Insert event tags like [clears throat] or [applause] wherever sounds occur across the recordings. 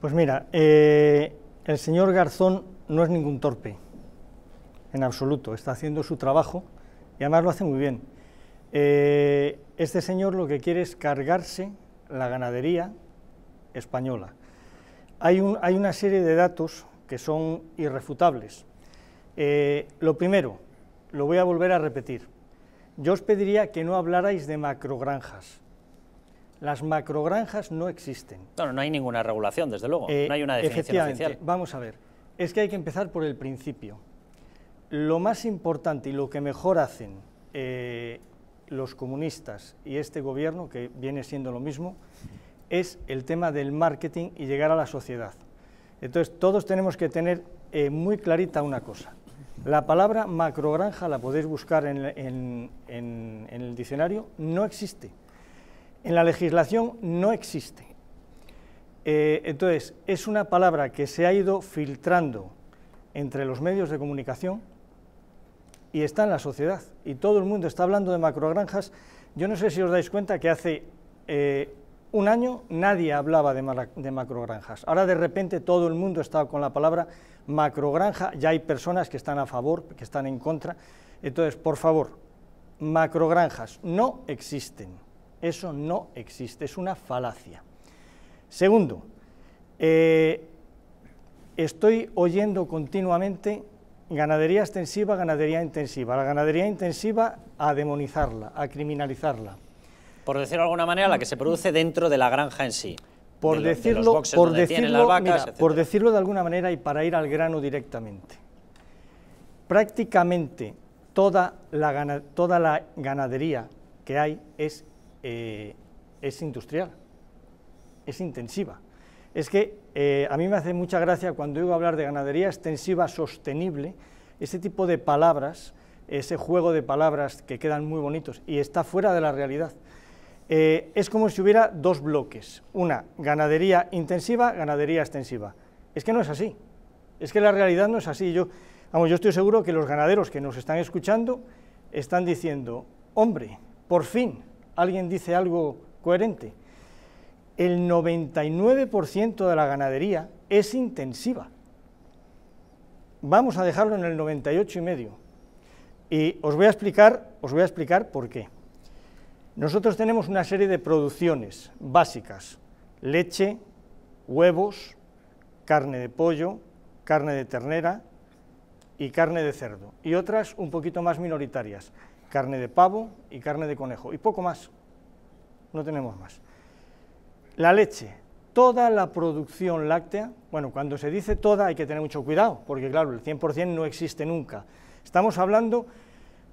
Pues mira, eh, el señor Garzón no es ningún torpe, en absoluto, está haciendo su trabajo y además lo hace muy bien. Eh, este señor lo que quiere es cargarse la ganadería española. Hay, una serie de datos que son irrefutables. Eh, lo primero, lo voy a volver a repetir, yo os pediría que no hablarais de macrogranjas, las macrogranjas no existen. Bueno, no hay ninguna regulación, desde luego. Eh, no hay una definición oficial. Vamos a ver. Es que hay que empezar por el principio. Lo más importante y lo que mejor hacen eh, los comunistas y este gobierno, que viene siendo lo mismo, es el tema del marketing y llegar a la sociedad. Entonces, todos tenemos que tener eh, muy clarita una cosa. La palabra macrogranja la podéis buscar en el diccionario, no existe en la legislación no existe. Eh, entonces, es una palabra que se ha ido filtrando entre los medios de comunicación y está en la sociedad. Y todo el mundo está hablando de macrogranjas. Yo no sé si os dais cuenta que hace eh, un año nadie hablaba de, de macrogranjas. Ahora de repente todo el mundo está con la palabra macrogranja. Ya hay personas que están a favor, que están en contra. Entonces, por favor, macrogranjas no existen. Eso no existe, es una falacia. Segundo, eh, estoy oyendo continuamente ganadería extensiva, ganadería intensiva. La ganadería intensiva a demonizarla, a criminalizarla. Por decirlo de alguna manera, la que se produce dentro de la granja en sí. Por, decirlo, por, decirlo, por decirlo de alguna manera y para ir al grano directamente. Prácticamente toda la, toda la ganadería que hay es eh, es industrial, es intensiva. Es que eh, a mí me hace mucha gracia cuando oigo hablar de ganadería extensiva sostenible, ese tipo de palabras, ese juego de palabras que quedan muy bonitos y está fuera de la realidad. Eh, es como si hubiera dos bloques, una ganadería intensiva, ganadería extensiva. Es que no es así, es que la realidad no es así. Yo, vamos, yo estoy seguro que los ganaderos que nos están escuchando están diciendo, hombre, por fin, alguien dice algo coherente. El 99% de la ganadería es intensiva. Vamos a dejarlo en el 98 y medio. Y os voy a explicar, os voy a explicar por qué. Nosotros tenemos una serie de producciones básicas, leche, huevos, carne de pollo, carne de ternera y carne de cerdo, y otras un poquito más minoritarias carne de pavo y carne de conejo, y poco más, no tenemos más. La leche, toda la producción láctea, bueno, cuando se dice toda hay que tener mucho cuidado, porque claro, el 100% no existe nunca. Estamos hablando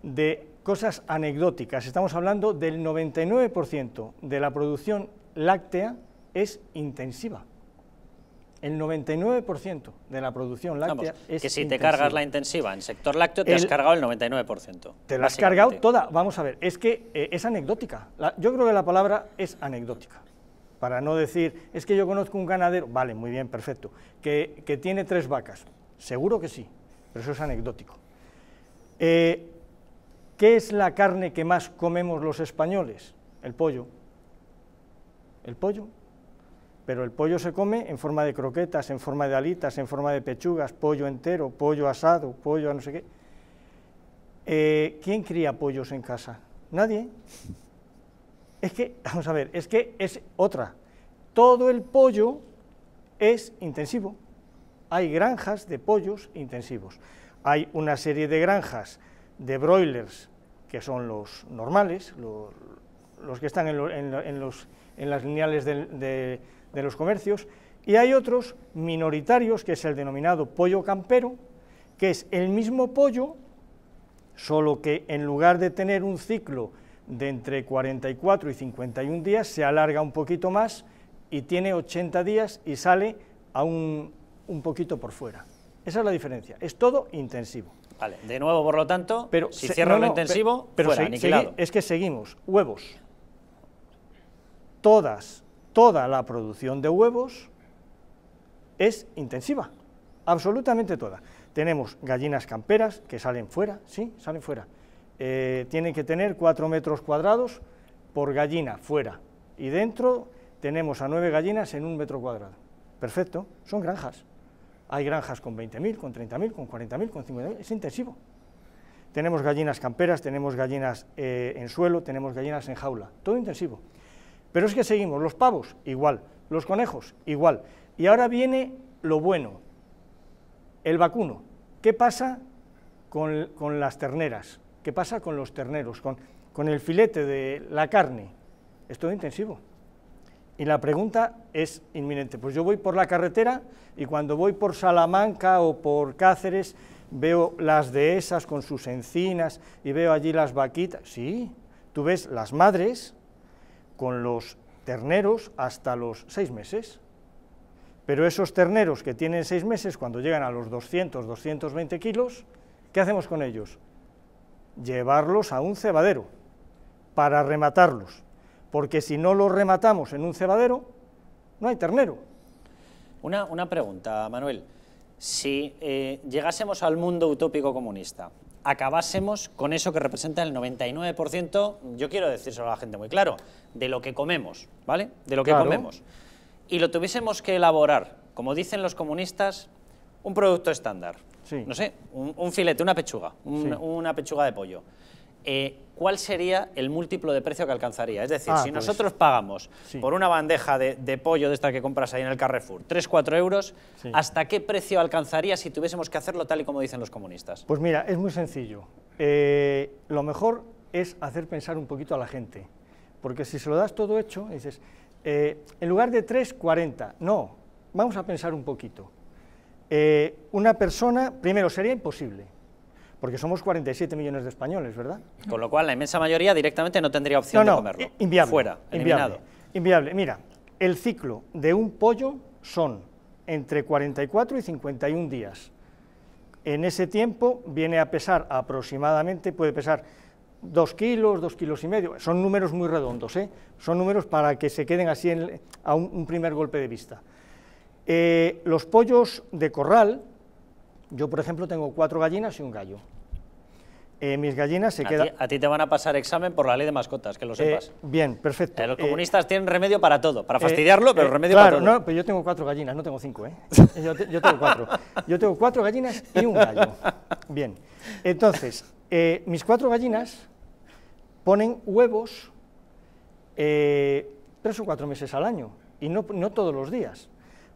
de cosas anecdóticas, estamos hablando del 99% de la producción láctea es intensiva, el 99% de la producción láctea es que si te cargas la intensiva en sector lácteo, te has cargado el 99%. Te la has cargado toda. Vamos a ver, es que eh, es anecdótica. yo creo que la palabra es anecdótica. Para no decir, es que yo conozco un ganadero, vale, muy bien, perfecto, que, tiene tres vacas. Seguro que sí, pero eso es anecdótico. Eh, ¿Qué es la carne que más comemos los españoles? El pollo. El pollo, pero el pollo se come en forma de croquetas, en forma de alitas, en forma de pechugas, pollo entero, pollo asado, pollo a no sé qué. Eh, ¿Quién cría pollos en casa? Nadie. Es que, [laughs] vamos a ver, es que es otra. Todo el pollo es intensivo. Hay granjas de pollos intensivos. Hay una serie de granjas de broilers, que son los normales, los, que están en, los, en las lineales de de los comercios, y hay otros minoritarios, que es el denominado pollo campero, que es el mismo pollo, solo que en lugar de tener un ciclo de entre 44 y 51 días, se alarga un poquito más y tiene 80 días y sale a un, poquito por fuera. Esa es la diferencia, es todo intensivo. Vale, de nuevo, por lo tanto, pero si cierra lo intensivo, pero, es que seguimos, huevos. Todas toda la producción de huevos es intensiva, absolutamente toda. Tenemos gallinas camperas que salen fuera, sí, salen fuera. Eh, tienen que tener 4 metros cuadrados por gallina fuera y dentro tenemos a nueve gallinas en un metro cuadrado. Perfecto, son granjas. Hay granjas con 20.000, con 30.000, con 40.000, con 50.000, es intensivo. Tenemos gallinas camperas, tenemos gallinas eh, en suelo, tenemos gallinas en jaula, todo intensivo. Pero es que seguimos, los pavos, igual, los conejos, igual. Y ahora viene lo bueno, el vacuno. ¿Qué pasa con, las terneras? ¿Qué pasa con los terneros? Con, con el filete de la carne. Es todo intensivo. Y la pregunta es inminente. Pues yo voy por la carretera y cuando voy por Salamanca o por Cáceres veo las dehesas con sus encinas y veo allí las vaquitas. Sí, tú ves las madres con los terneros hasta los seis meses. Pero esos terneros que tienen seis meses, cuando llegan a los 200, 220 kilos, ¿qué hacemos con ellos? Llevarlos a un cebadero para rematarlos, porque si no los rematamos en un cebadero, no hay ternero. Una, una pregunta, Manuel. Si eh, llegásemos al mundo utópico comunista, acabásemos con eso que representa el 99%, yo quiero decírselo a la gente muy claro, de lo que comemos, ¿vale? De lo que comemos. Y lo tuviésemos que elaborar, como dicen los comunistas, un producto estándar. No sé, un, filete, una pechuga, una pechuga de pollo. Eh, ¿cuál sería el múltiplo de precio que alcanzaría? Es decir, ah, si pues nosotros pagamos por una bandeja de, pollo de esta que compras ahí en el Carrefour, 3, 4 euros, ¿hasta qué precio alcanzaría si tuviésemos que hacerlo tal y como dicen los comunistas? Pues mira, es muy sencillo. Eh, lo mejor es hacer pensar un poquito a la gente, porque si se lo das todo hecho, dices, eh, en lugar de 3, 40, no, vamos a pensar un poquito. una persona, primero, sería imposible, porque somos 47 millones de españoles, ¿verdad? Con lo cual, la inmensa mayoría directamente no tendría opción de comerlo. Inviable. Fuera, Inviable, inviable. Mira, el ciclo de un pollo son entre 44 y 51 días. En ese tiempo viene a pesar aproximadamente, puede pesar 2 kilos, 2 kilos y medio. Son números muy redondos, ¿eh? son números para que se queden así a un, primer golpe de vista. Eh, los pollos de corral, yo por ejemplo tengo cuatro gallinas y un gallo. Eh, mis gallinas se quedan... A ti te van a pasar examen por la ley de mascotas, que lo eh, sepas. bien, perfecto. Eh, los comunistas tienen remedio para todo, para fastidiarlo, pero remedio para no, pero yo tengo cuatro gallinas, no tengo cinco, ¿eh? [laughs] Yo, tengo cuatro. Yo tengo cuatro gallinas y un gallo. Bien, entonces, mis cuatro gallinas ponen huevos tres o cuatro meses al año, y no, no todos los días.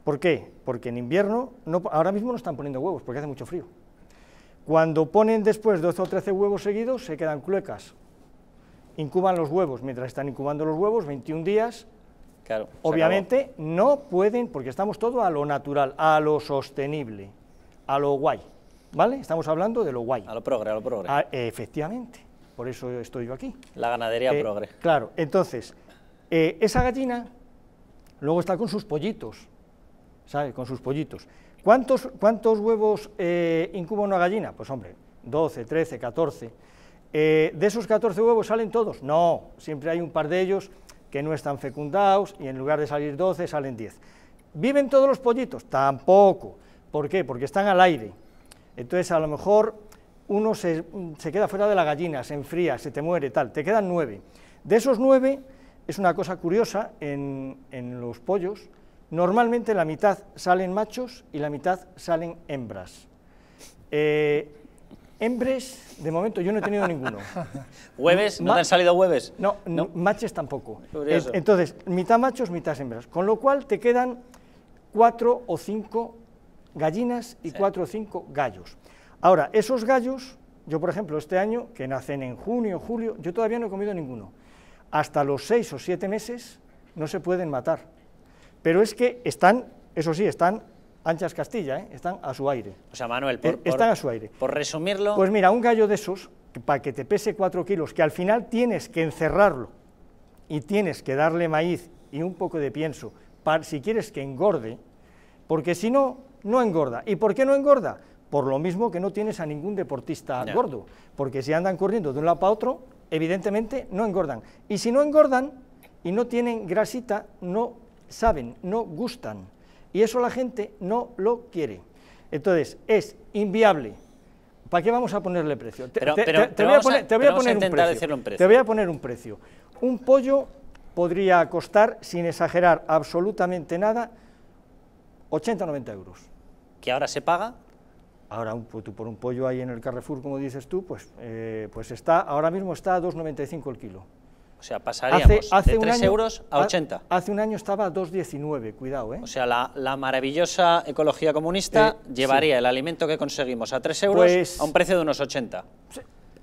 ¿Por qué? Porque en invierno, no, ahora mismo no están poniendo huevos, porque hace mucho frío. Cuando ponen después 12 o 13 huevos seguidos, se quedan cluecas. Incuban los huevos. Mientras están incubando los huevos, 21 días, claro, obviamente no pueden, porque estamos todo a lo natural, a lo sostenible, a lo guay. ¿Vale? Estamos hablando de lo guay. A lo progre, a lo progre. Ah, efectivamente. Por eso estoy yo aquí. La ganadería eh, progre. Claro. Entonces, eh, esa gallina luego está con sus pollitos, ¿sabes? Con sus pollitos. ¿Cuántos, huevos eh, incuba una gallina? Pues hombre, 12, 13, 14. ¿De esos 14 huevos salen todos? No, siempre hay un par de ellos que no están fecundados y en lugar de salir 12 salen 10. ¿Viven todos los pollitos? Tampoco. ¿Por qué? Porque están al aire. Entonces a lo mejor uno se, queda fuera de la gallina, se enfría, se te muere, tal. Te quedan 9. De esos 9, es una cosa curiosa en los pollos, Normalmente la mitad salen machos y la mitad salen hembras. Eh, hembres, de momento yo no he tenido ninguno. [laughs] ¿Hueves? ¿No han salido hueves? No, no. tampoco. Entonces, mitad machos, mitad hembras. Con lo cual te quedan cuatro o cinco gallinas y cuatro o cinco gallos. Ahora, esos gallos, yo por ejemplo, este año, que nacen en junio, julio, yo todavía no he comido ninguno. Hasta los seis o siete meses no se pueden matar pero es que están, eso sí, están anchas Castilla, ¿eh? están a su aire. O sea, Manuel, eh, por, a su aire. Por resumirlo. Pues mira, un gallo de esos, para que te pese 4 kilos, que al final tienes que encerrarlo y tienes que darle maíz y un poco de pienso, para, si quieres que engorde, porque si no, no engorda. ¿Y por qué no engorda? Por lo mismo que no tienes a ningún deportista gordo, porque si andan corriendo de un lado para otro, evidentemente no engordan. Y si no engordan y no tienen grasita, no saben, no gustan. Y eso la gente no lo quiere. Entonces, es inviable. ¿Para qué vamos a ponerle precio? Te, voy a poner, un precio. Te voy a poner un precio. Un pollo podría costar, sin exagerar absolutamente nada, 80-90 euros. ¿Que ahora se paga? Ahora pues, tú por un pollo ahí en el Carrefour, como dices tú, pues, eh, pues está, ahora mismo está a 2,95 el kilo. O sea, pasaríamos de 3 euros a 80. Hace un año estaba a 2,19, cuidado. ¿eh? O sea, la, maravillosa ecología comunista eh, llevaría el alimento que conseguimos a 3 euros pues a un precio de unos 80.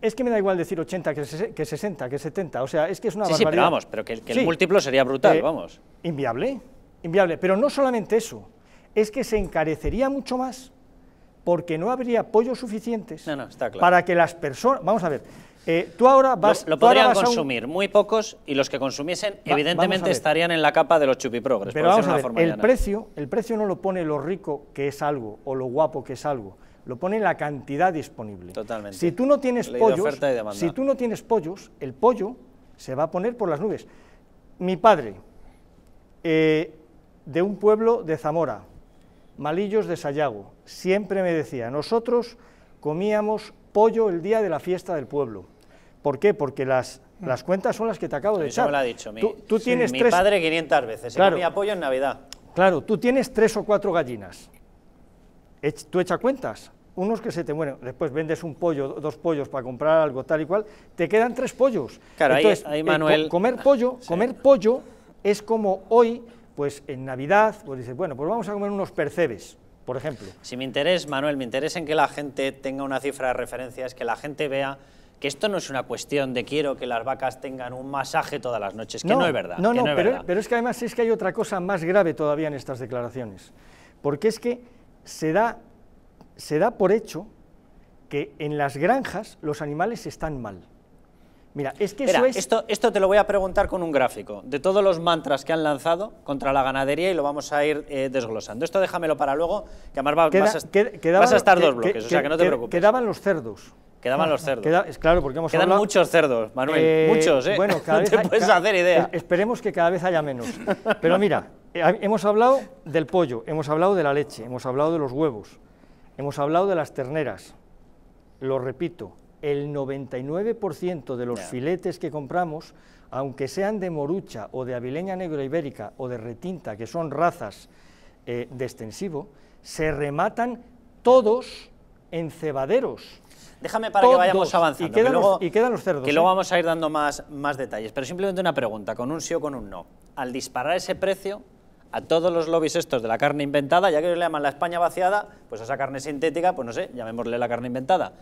Es que me da igual decir 80 que, que 60, que 70, o sea, es que es una barbaridad. Sí, pero vamos, pero que, el múltiplo sería brutal, eh, vamos. Inviable, inviable, pero no solamente eso, es que se encarecería mucho más porque no habría apoyos suficientes para que las personas... Vamos a ver, eh, tú ahora vas... Lo, lo podrían consumir muy pocos y los que consumiesen evidentemente estarían en la capa de los chupiprogres. Pero vamos a ver, el precio, el precio no lo pone lo rico que es algo o lo guapo que es algo, lo pone la cantidad disponible. Totalmente. Si tú no tienes pollos, el pollo se va a poner por las nubes. Mi padre, eh, de un pueblo de Zamora, Malillos de Sayago, siempre me decía, nosotros comíamos pollo el día de la fiesta del pueblo ¿Por qué? Porque las, las cuentas son las que te acabo de Eso echar. dicho mi, tú, tienes padre 500 veces, claro, mi apoyo en Navidad. Claro, tú tienes tres o cuatro gallinas, tú echa cuentas, unos que se te mueren, después vendes un pollo, dos pollos para comprar algo, tal y cual, te quedan tres pollos. Claro, Entonces, ahí, eh, Manuel... comer pollo, comer pollo es como hoy, pues en Navidad, pues dices, bueno, pues vamos a comer unos percebes, por ejemplo. Si me interesa, Manuel, me interesa en que la gente tenga una cifra de referencia, es que la gente vea que esto no es una cuestión de quiero que las vacas tengan un masaje todas las noches, que no, es verdad. No, no, pero, es que además es que hay otra cosa más grave todavía en estas declaraciones, porque es que se da, se da por hecho que en las granjas los animales están mal. Mira, es que eso es... Esto, esto te lo voy a preguntar con un gráfico, de todos los mantras que han lanzado contra la ganadería y lo vamos a ir eh, desglosando. Esto déjamelo para luego, que además va, vas, a, estar dos bloques, o sea que no te preocupes. Quedaban los cerdos. Quedaban los cerdos. claro, porque hemos Quedan muchos cerdos, Manuel. Eh, muchos, ¿eh? Bueno, [laughs] te puedes hacer idea. Esperemos que cada vez haya menos. Pero mira, eh, hemos hablado del pollo, hemos hablado de la leche, hemos hablado de los huevos, hemos hablado de las terneras. Lo repito, el 99% de los filetes que compramos, aunque sean de morucha o de avileña negro ibérica o de retinta, que son razas eh, de extensivo, se rematan todos en cebaderos. Déjame para que vayamos avanzando. Y quedan, que luego, los, cerdos. Que luego ¿eh? vamos a ir dando más, más detalles. Pero simplemente una pregunta, con un sí o con un no. Al disparar ese precio, a todos los lobbies estos de la carne inventada, ya que ellos le llaman la España vaciada, pues a esa carne sintética, pues no sé, llamémosle la carne inventada.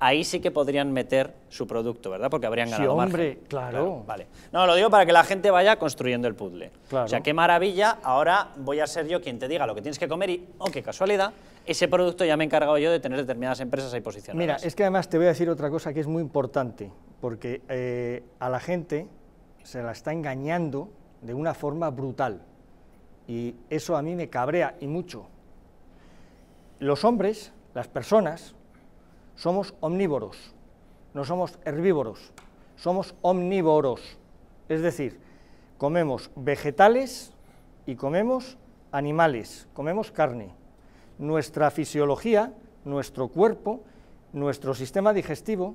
Ahí sí que podrían meter su producto, ¿verdad? Porque habrían ganado sí, hombre, Claro. Vale. No, lo digo para que la gente vaya construyendo el puzzle. O sea, qué maravilla, ahora voy a ser yo quien te diga lo que tienes que comer y, oh, qué casualidad, ese producto ya me he encargado yo de tener determinadas empresas ahí posicionadas. Mira, es que además te voy a decir otra cosa que es muy importante, porque eh, a la gente se la está engañando de una forma brutal. Y eso a mí me cabrea y mucho. Los hombres, las personas, somos omnívoros, no somos herbívoros, somos omnívoros. Es decir, comemos vegetales y comemos animales, comemos carne nuestra fisiología, nuestro cuerpo, nuestro sistema digestivo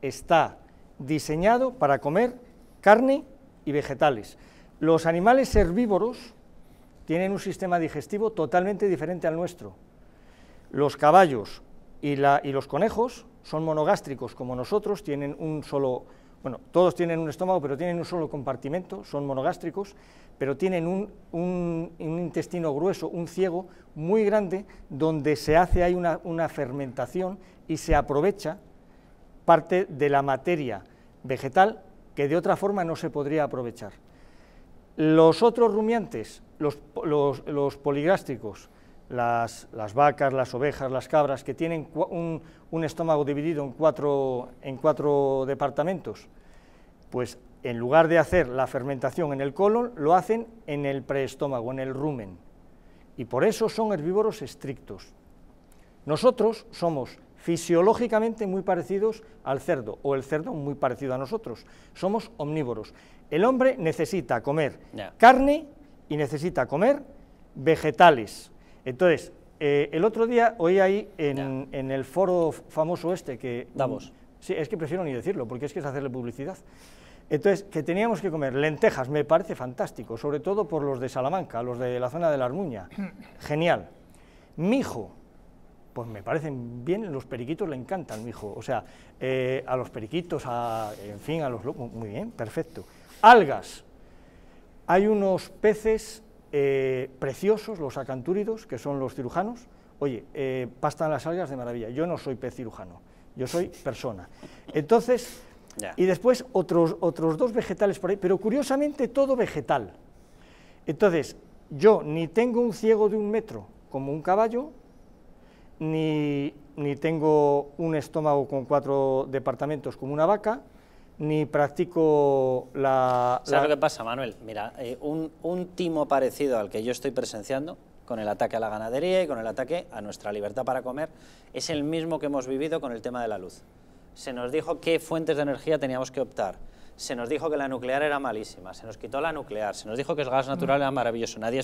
está diseñado para comer carne y vegetales. Los animales herbívoros tienen un sistema digestivo totalmente diferente al nuestro. Los caballos y, los conejos son monogástricos como nosotros, tienen un solo bueno, todos tienen un estómago, pero tienen un solo compartimento, son monogástricos, pero tienen un, intestino grueso, un ciego muy grande, donde se hace ahí una, fermentación y se aprovecha parte de la materia vegetal que de otra forma no se podría aprovechar. Los otros rumiantes, los, poligástricos, las, vacas, las ovejas, las cabras, que tienen un, estómago dividido en cuatro departamentos, pues en lugar de hacer la fermentación en el colon, lo hacen en el preestómago, en el rumen. Y por eso son herbívoros estrictos. Nosotros somos fisiológicamente muy parecidos al cerdo, o el cerdo muy parecido a nosotros. Somos omnívoros. El hombre necesita comer carne y necesita comer vegetales. Entonces, eh, el otro día oí ahí en, el foro famoso este que... Damos. Sí, es que prefiero ni decirlo, porque es que es hacerle publicidad. Entonces, que teníamos que comer lentejas, me parece fantástico, sobre todo por los de Salamanca, los de la zona de la Armuña, [clears throat] genial. Mijo, pues me parecen bien, los periquitos le encantan, mijo, o sea, eh, a los periquitos, en fin, a los locos, muy bien, perfecto. Algas, hay unos peces eh, preciosos, los acantúridos, que son los cirujanos, oye, eh, pastan las algas de maravilla, yo no soy pez cirujano, yo soy persona. Entonces, y después otros, otros dos vegetales por ahí, pero curiosamente todo vegetal. Entonces, yo ni tengo un ciego de un metro como un caballo, ni, ni tengo un estómago con cuatro departamentos como una vaca, ni practico la... ¿Sabes lo que pasa, Manuel? Mira, eh, un, un timo parecido al que yo estoy presenciando, con el ataque a la ganadería y con el ataque a nuestra libertad para comer, es el mismo que hemos vivido con el tema de la luz se nos dijo qué fuentes de energía teníamos que optar, se nos dijo que la nuclear era malísima, se nos quitó la nuclear, se nos dijo que el gas natural era maravilloso, nadie